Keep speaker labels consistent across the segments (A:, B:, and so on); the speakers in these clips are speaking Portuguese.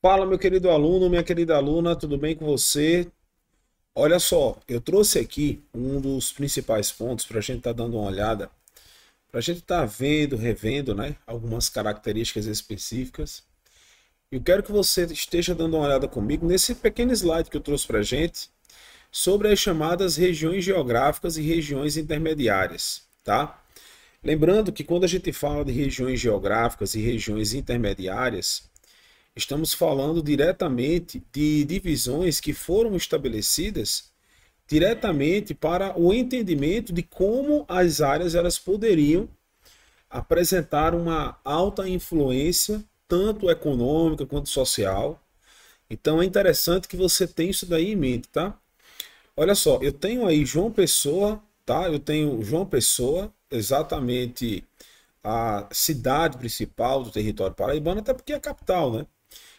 A: Fala, meu querido aluno, minha querida aluna, tudo bem com você? Olha só, eu trouxe aqui um dos principais pontos para a gente estar tá dando uma olhada, para a gente estar tá vendo, revendo, né, algumas características específicas. Eu quero que você esteja dando uma olhada comigo nesse pequeno slide que eu trouxe para a gente sobre as chamadas regiões geográficas e regiões intermediárias, tá? Lembrando que quando a gente fala de regiões geográficas e regiões intermediárias, Estamos falando diretamente de divisões que foram estabelecidas diretamente para o entendimento de como as áreas elas poderiam apresentar uma alta influência tanto econômica quanto social. Então é interessante que você tenha isso daí em mente, tá? Olha só, eu tenho aí João Pessoa, tá? Eu tenho João Pessoa, exatamente a cidade principal do território paraibano, até porque é a capital, né?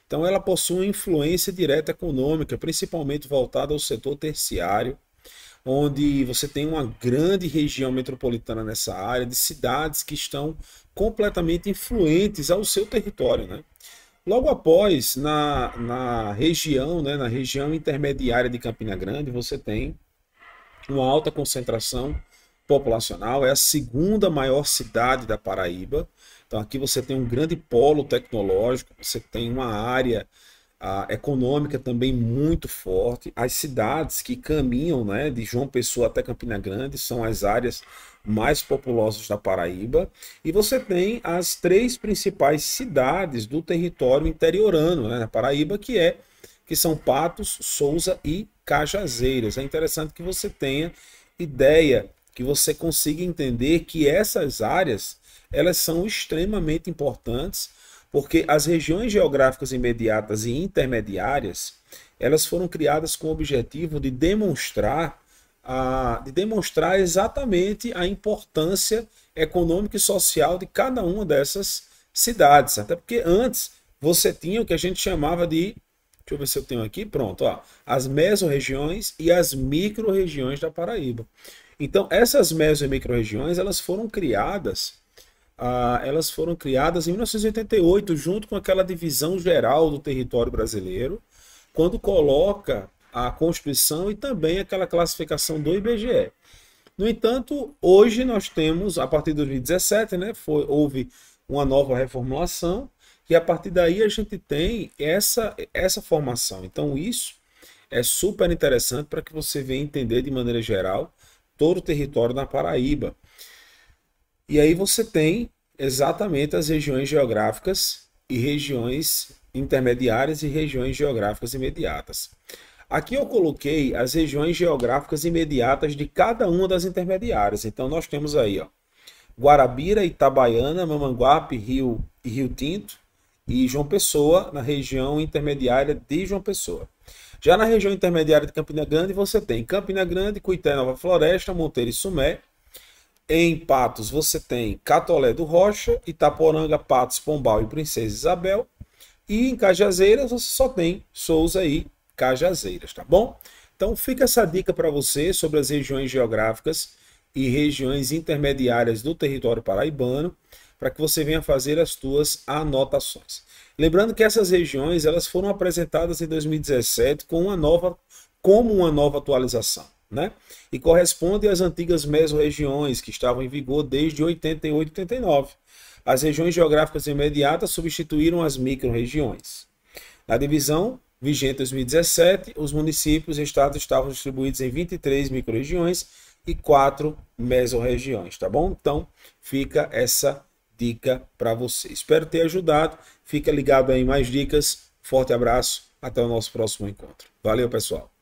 A: Então, ela possui uma influência direta econômica, principalmente voltada ao setor terciário, onde você tem uma grande região metropolitana nessa área, de cidades que estão completamente influentes ao seu território. Né? Logo após, na, na região, né, na região intermediária de Campina Grande, você tem uma alta concentração populacional, é a segunda maior cidade da Paraíba. Então aqui você tem um grande polo tecnológico, você tem uma área a, ah, econômica também muito forte. As cidades que caminham né, de João Pessoa até Campina Grande são as áreas mais populosas da Paraíba. E você tem as três principais cidades do território interiorano né, da Paraíba, que é que são Patos, Souza e Cajazeiras. É interessante que você tenha ideia que você consiga entender que essas áreas elas são extremamente importantes, porque as regiões geográficas imediatas e intermediárias elas foram criadas com o objetivo de demonstrar a, de demonstrar exatamente a importância econômica e social de cada uma dessas cidades. Até porque antes você tinha o que a gente chamava de. Deixa eu ver se eu tenho aqui. Pronto, ó, as mesorregiões e as microrregiões da Paraíba. Então, essas meso e microrregiões, elas foram criadas ah, elas foram criadas em 1988, junto com aquela divisão geral do território brasileiro, quando coloca a Constituição e também aquela classificação do IBGE. No entanto, hoje nós temos, a partir de 2017, né, foi, houve uma nova reformulação, e a partir daí a gente tem essa, essa formação. Então, isso é super interessante para que você venha entender de maneira geral todo o território na Paraíba. E aí você tem exatamente as regiões geográficas e regiões intermediárias e regiões geográficas imediatas. Aqui eu coloquei as regiões geográficas imediatas de cada uma das intermediárias. Então nós temos aí, ó, Guarabira, Itabaiana, Mamanguape, Rio e Rio Tinto e João Pessoa na região intermediária de João Pessoa. Já na região intermediária de Campina Grande, você tem Campina Grande, Cuité, Nova Floresta, Monteiro e Sumé. Em Patos, você tem Catolé do Rocha, Itaporanga, Patos, Pombal e Princesa Isabel. E em Cajazeiras, você só tem Souza e Cajazeiras, tá bom? Então fica essa dica para você sobre as regiões geográficas e regiões intermediárias do território paraibano, para que você venha fazer as suas anotações. Lembrando que essas regiões elas foram apresentadas em 2017 com uma nova, como uma nova atualização, né? E correspondem às antigas mesorregiões que estavam em vigor desde 88 e 89. As regiões geográficas imediatas substituíram as micro-regiões. Na divisão vigente em 2017, os municípios e estados estavam distribuídos em 23 micro-regiões e 4 mesorregiões, tá bom? Então, fica essa dica para você. Espero ter ajudado. Fica ligado aí em mais dicas. Forte abraço. Até o nosso próximo encontro. Valeu, pessoal.